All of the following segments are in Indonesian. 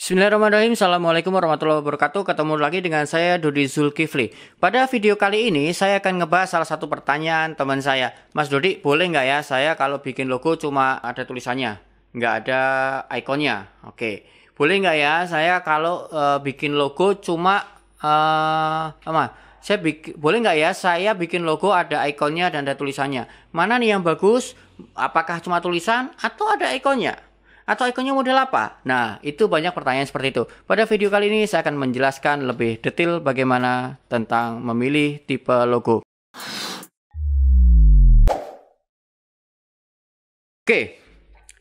Bismillahirrahmanirrahim Assalamualaikum warahmatullahi wabarakatuh Ketemu lagi dengan saya Dodi Zulkifli Pada video kali ini saya akan ngebahas salah satu pertanyaan teman saya Mas Dodi boleh nggak ya saya kalau bikin logo cuma ada tulisannya Nggak ada ikonnya Oke Boleh nggak ya saya kalau uh, bikin logo cuma uh, apa? Saya bikin, boleh nggak ya saya bikin logo ada ikonnya dan ada tulisannya Mana nih yang bagus? Apakah cuma tulisan atau ada ikonnya? atau ikonnya model apa? Nah, itu banyak pertanyaan seperti itu. Pada video kali ini saya akan menjelaskan lebih detail bagaimana tentang memilih tipe logo. Oke,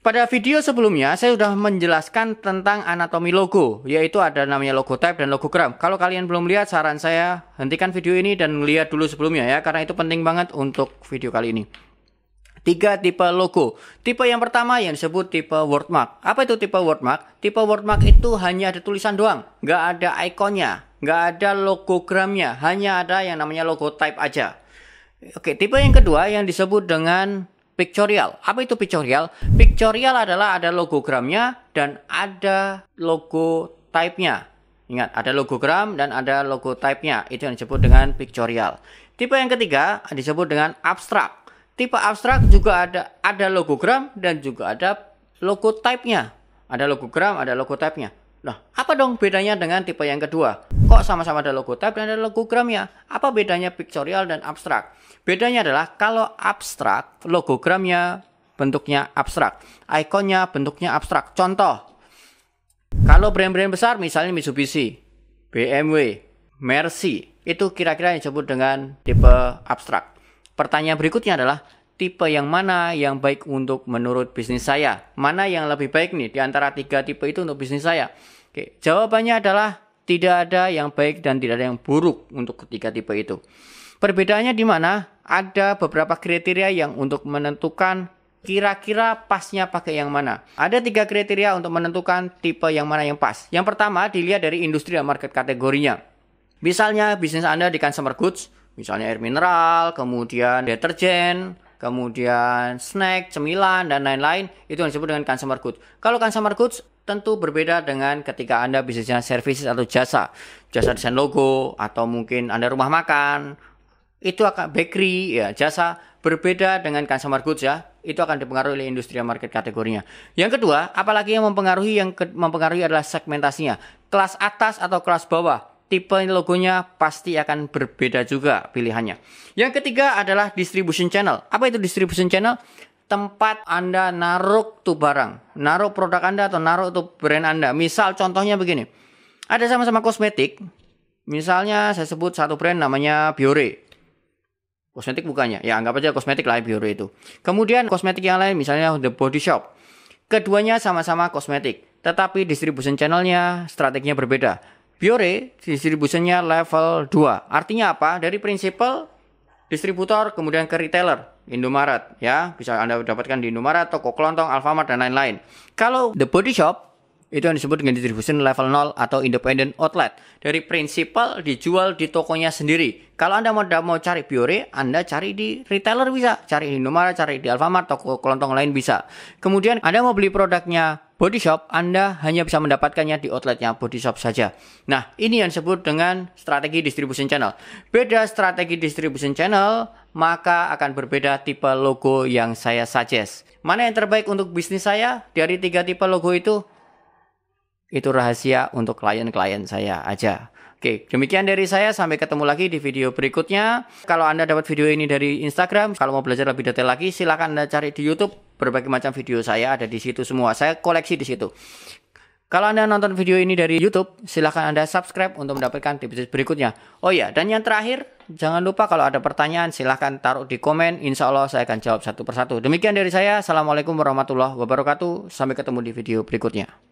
pada video sebelumnya saya sudah menjelaskan tentang anatomi logo, yaitu ada namanya logo logotype dan logogram. Kalau kalian belum lihat, saran saya hentikan video ini dan lihat dulu sebelumnya ya, karena itu penting banget untuk video kali ini. Tiga tipe logo. Tipe yang pertama yang disebut tipe wordmark. Apa itu tipe wordmark? Tipe wordmark itu hanya ada tulisan doang, nggak ada ikonnya, nggak ada logogramnya, hanya ada yang namanya logo type aja. Oke, tipe yang kedua yang disebut dengan pictorial. Apa itu pictorial? Pictorial adalah ada logogramnya dan ada logo type-nya. Ingat, ada logogram dan ada logo type-nya. Itu yang disebut dengan pictorial. Tipe yang ketiga disebut dengan abstrak tipe abstrak juga ada ada logogram dan juga ada logo type nya Ada logogram, ada logo type nya Nah, apa dong bedanya dengan tipe yang kedua? Kok sama-sama ada logo logotype dan ada logogram ya? Apa bedanya pictorial dan abstrak? Bedanya adalah kalau abstrak, logogramnya bentuknya abstrak, ikonnya bentuknya abstrak. Contoh, kalau brand-brand besar misalnya Mitsubishi, BMW, Mercy, itu kira-kira yang disebut dengan tipe abstrak. Pertanyaan berikutnya adalah tipe yang mana yang baik untuk menurut bisnis saya? Mana yang lebih baik nih di antara tiga tipe itu untuk bisnis saya? Oke, jawabannya adalah tidak ada yang baik dan tidak ada yang buruk untuk ketiga tipe itu. Perbedaannya di mana? Ada beberapa kriteria yang untuk menentukan kira-kira pasnya pakai yang mana? Ada tiga kriteria untuk menentukan tipe yang mana yang pas. Yang pertama, dilihat dari industri dan market kategorinya. Misalnya, bisnis Anda di consumer goods, misalnya air mineral, kemudian deterjen, kemudian snack, cemilan, dan lain-lain, itu yang disebut dengan consumer goods. Kalau consumer goods tentu berbeda dengan ketika Anda bisnisnya services atau jasa. Jasa desain logo, atau mungkin Anda rumah makan, itu akan bakery, ya jasa, berbeda dengan consumer goods ya. Itu akan dipengaruhi oleh industri market kategorinya. Yang kedua, apalagi yang mempengaruhi yang mempengaruhi adalah segmentasinya. Kelas atas atau kelas bawah tipe logonya pasti akan berbeda juga pilihannya. Yang ketiga adalah distribution channel. Apa itu distribution channel? Tempat Anda naruh tuh barang, naruh produk Anda atau naruh tuh brand Anda. Misal contohnya begini. Ada sama-sama kosmetik. Misalnya saya sebut satu brand namanya Biore. Kosmetik bukannya. Ya anggap aja kosmetik lah Biore itu. Kemudian kosmetik yang lain misalnya The Body Shop. Keduanya sama-sama kosmetik, tetapi distribution channelnya strateginya berbeda Biore distribusinya level 2. Artinya apa? Dari prinsipal distributor kemudian ke retailer Indomaret ya bisa Anda dapatkan di Indomaret, toko kelontong, Alfamart dan lain-lain. Kalau The Body Shop itu yang disebut dengan distribution level 0 atau independent outlet. Dari prinsipal dijual di tokonya sendiri. Kalau Anda mau, mau cari Biore, Anda cari di retailer bisa. Cari di Indomaret, cari di Alfamart, toko kelontong lain bisa. Kemudian Anda mau beli produknya Body Shop, Anda hanya bisa mendapatkannya di outletnya Body Shop saja. Nah, ini yang disebut dengan strategi distribution channel. Beda strategi distribution channel, maka akan berbeda tipe logo yang saya suggest. Mana yang terbaik untuk bisnis saya dari tiga tipe logo itu? Itu rahasia untuk klien-klien saya aja. Oke, demikian dari saya. Sampai ketemu lagi di video berikutnya. Kalau Anda dapat video ini dari Instagram, kalau mau belajar lebih detail lagi, silahkan Anda cari di YouTube. Berbagai macam video saya ada di situ semua. Saya koleksi di situ. Kalau Anda nonton video ini dari YouTube, silahkan Anda subscribe untuk mendapatkan tips berikutnya. Oh iya, dan yang terakhir, jangan lupa kalau ada pertanyaan, silahkan taruh di komen. Insya Allah saya akan jawab satu persatu. Demikian dari saya. Assalamualaikum warahmatullahi wabarakatuh. Sampai ketemu di video berikutnya.